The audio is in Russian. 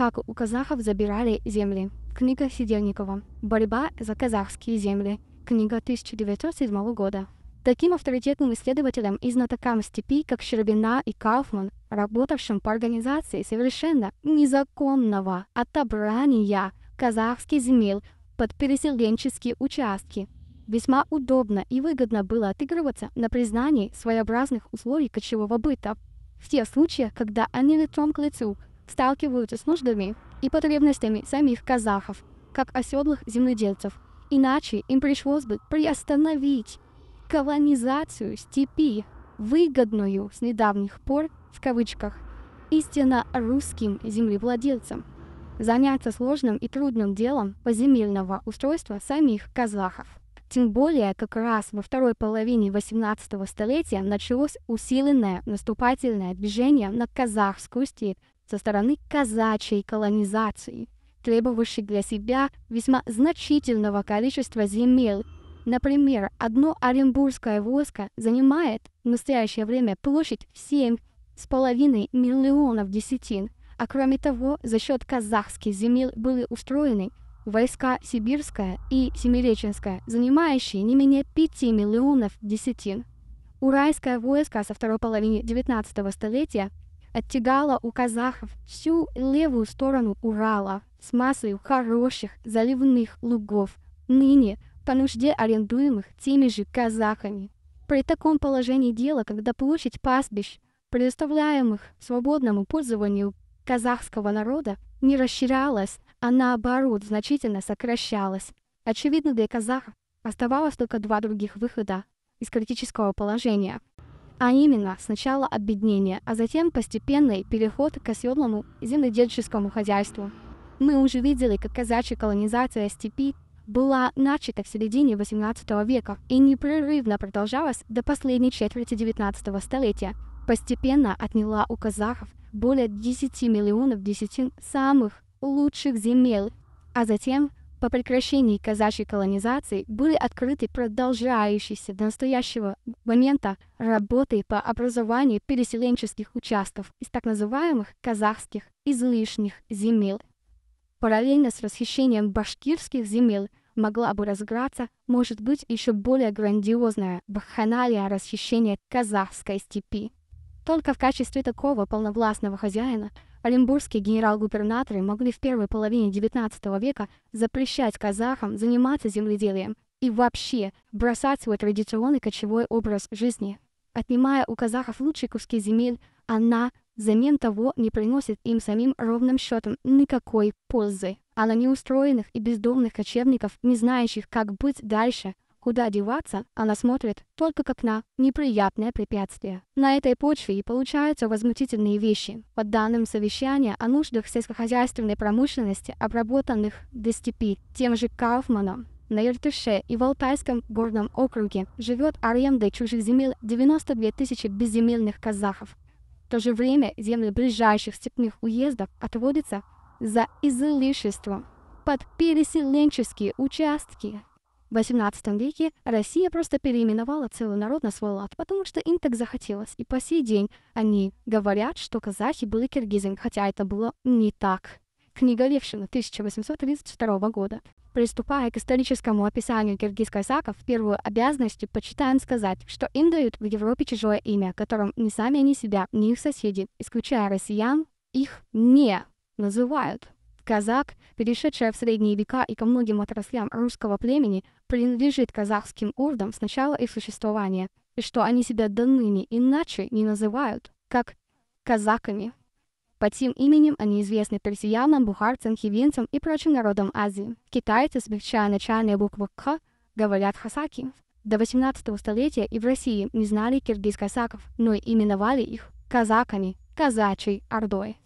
Как у казахов забирали земли. Книга Сидельникова. Борьба за казахские земли. Книга 1907 года. Таким авторитетным исследователям и знатокам степи, как Щербина и Кауфман, работавшим по организации совершенно незаконного отобрания казахских земель под переселенческие участки, весьма удобно и выгодно было отыгрываться на признании своеобразных условий кочевого быта. В те случаи, когда они лицом к лицу сталкиваются с нуждами и потребностями самих казахов, как оседлых земледельцев. Иначе им пришлось бы приостановить колонизацию степи, выгодную с недавних пор, в кавычках, истинно русским землевладельцам, заняться сложным и трудным делом поземельного устройства самих казахов. Тем более, как раз во второй половине 18 столетия началось усиленное наступательное движение на казахскую степь со стороны казачьей колонизации, требовавшей для себя весьма значительного количества земель. Например, одно оренбургское войско занимает в настоящее время площадь в половиной миллионов десятин, а кроме того, за счет казахских земель были устроены войска Сибирская и Семиреченская, занимающие не менее 5 миллионов десятин. Уральское войско со второй половины 19 столетия оттягала у казахов всю левую сторону Урала с массой хороших заливных лугов, ныне по нужде арендуемых теми же казахами. При таком положении дела, когда площадь пастбищ, предоставляемых свободному пользованию казахского народа, не расширялась, а наоборот значительно сокращалась. Очевидно, для казахов оставалось только два других выхода из критического положения – а именно сначала объединение, а затем постепенный переход к оседлому земледельческому хозяйству. Мы уже видели, как казачья колонизация степи была начата в середине 18 века и непрерывно продолжалась до последней четверти 19 столетия. Постепенно отняла у казахов более 10 миллионов десятин самых лучших земель, а затем по прекращении казачьей колонизации были открыты продолжающиеся до настоящего момента работы по образованию переселенческих участков из так называемых казахских излишних земель. Параллельно с расхищением башкирских земель могла бы разыграться, может быть, еще более грандиозная баханалия расхищения казахской степи. Только в качестве такого полновластного хозяина – Оренбургские генерал-губернаторы могли в первой половине XIX века запрещать казахам заниматься земледелием и вообще бросать свой традиционный кочевой образ жизни. Отнимая у казахов лучшие куски земель, она взамен того не приносит им самим ровным счетом никакой пользы. А на неустроенных и бездомных кочевников, не знающих, как быть дальше, Куда деваться, она смотрит только как на неприятное препятствие. На этой почве и получаются возмутительные вещи. По данным совещания о нуждах сельскохозяйственной промышленности, обработанных до степи тем же Кауфманом, на Иртыше и в Алтайском горном округе живет арендой чужих земель 92 тысячи безземельных казахов. В то же время земли ближайших степных уездов отводятся за излишество под переселенческие участки. В XVIII веке Россия просто переименовала целый народ на свой лад, потому что им так захотелось. И по сей день они говорят, что казахи были киргизами, хотя это было не так. Книга Левшина 1832 года. Приступая к историческому описанию киргиз-казаков, первую обязанность почитаем сказать, что им дают в Европе чужое имя, которым ни сами они себя, ни их соседи, исключая россиян, их не называют. Казак, перешедшая в средние века и ко многим отраслям русского племени, принадлежит казахским урдам с начала их существования, и что они себя до ныне иначе не называют, как казаками. Под тем именем они известны персиянам, бухарцам, хивинцам и прочим народам Азии. Китайцы, смягчая начальные буквы «к», говорят «хасаки». До 18 столетия и в России не знали киргиз-казаков, но именовали их казаками, казачьей ордой.